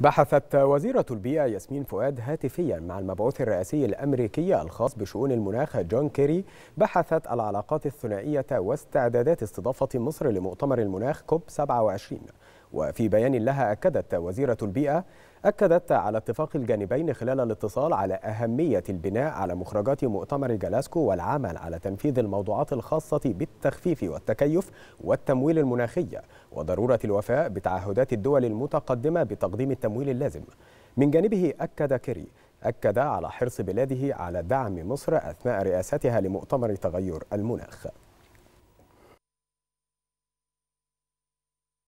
بحثت وزيرة البيئة ياسمين فؤاد هاتفيا مع المبعوث الرئاسي الأمريكي الخاص بشؤون المناخ جون كيري بحثت العلاقات الثنائية واستعدادات استضافة مصر لمؤتمر المناخ كوب 27 وفي بيان لها أكدت وزيرة البيئة أكدت على اتفاق الجانبين خلال الاتصال على أهمية البناء على مخرجات مؤتمر جلاسكو والعمل على تنفيذ الموضوعات الخاصة بالتخفيف والتكيف والتمويل المناخي وضرورة الوفاء بتعهدات الدول المتقدمة بتقديم التمويل اللازم من جانبه أكد كيري أكد على حرص بلاده على دعم مصر أثناء رئاستها لمؤتمر تغير المناخ